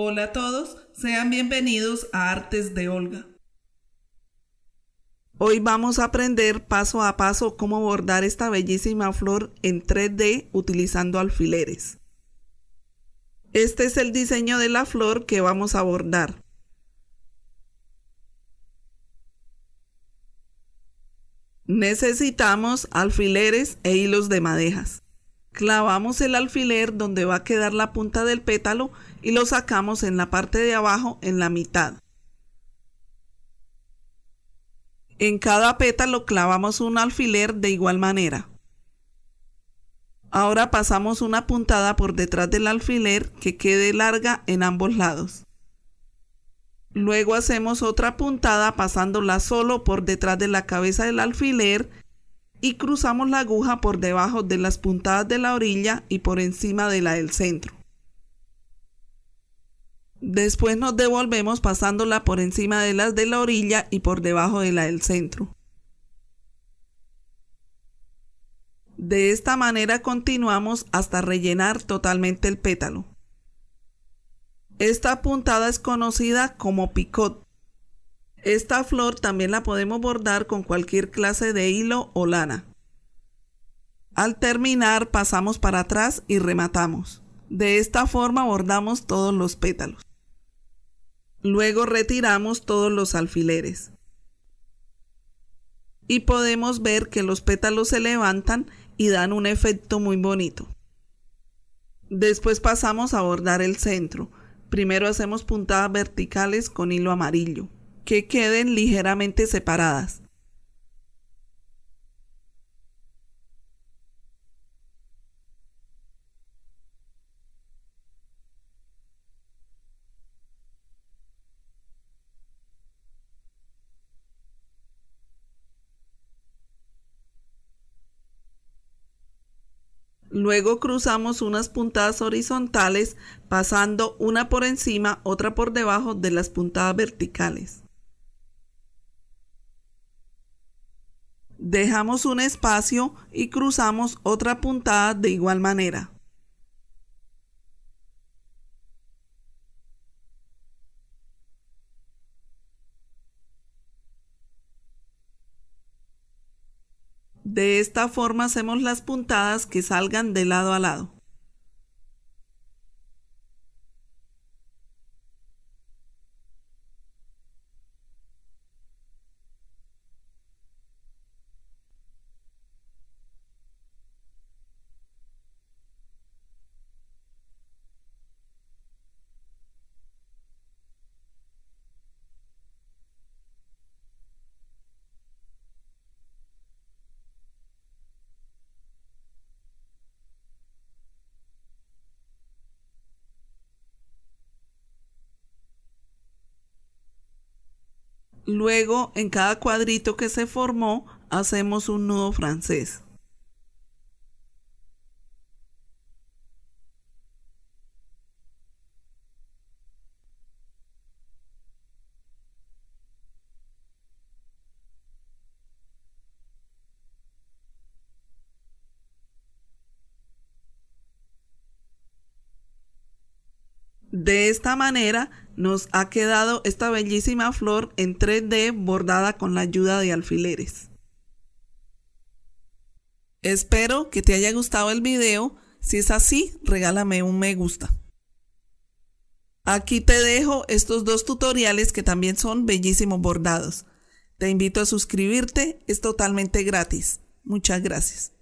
Hola a todos, sean bienvenidos a Artes de Olga. Hoy vamos a aprender paso a paso cómo bordar esta bellísima flor en 3D utilizando alfileres. Este es el diseño de la flor que vamos a bordar. Necesitamos alfileres e hilos de madejas. Clavamos el alfiler donde va a quedar la punta del pétalo y lo sacamos en la parte de abajo en la mitad. En cada pétalo clavamos un alfiler de igual manera. Ahora pasamos una puntada por detrás del alfiler que quede larga en ambos lados. Luego hacemos otra puntada pasándola solo por detrás de la cabeza del alfiler y cruzamos la aguja por debajo de las puntadas de la orilla y por encima de la del centro. Después nos devolvemos pasándola por encima de las de la orilla y por debajo de la del centro. De esta manera continuamos hasta rellenar totalmente el pétalo. Esta puntada es conocida como picot. Esta flor también la podemos bordar con cualquier clase de hilo o lana. Al terminar pasamos para atrás y rematamos. De esta forma bordamos todos los pétalos. Luego retiramos todos los alfileres. Y podemos ver que los pétalos se levantan y dan un efecto muy bonito. Después pasamos a bordar el centro. Primero hacemos puntadas verticales con hilo amarillo, que queden ligeramente separadas. Luego cruzamos unas puntadas horizontales pasando una por encima, otra por debajo de las puntadas verticales. Dejamos un espacio y cruzamos otra puntada de igual manera. De esta forma hacemos las puntadas que salgan de lado a lado. Luego, en cada cuadrito que se formó, hacemos un nudo francés. De esta manera nos ha quedado esta bellísima flor en 3D bordada con la ayuda de alfileres. Espero que te haya gustado el video. Si es así, regálame un me gusta. Aquí te dejo estos dos tutoriales que también son bellísimos bordados. Te invito a suscribirte, es totalmente gratis. Muchas gracias.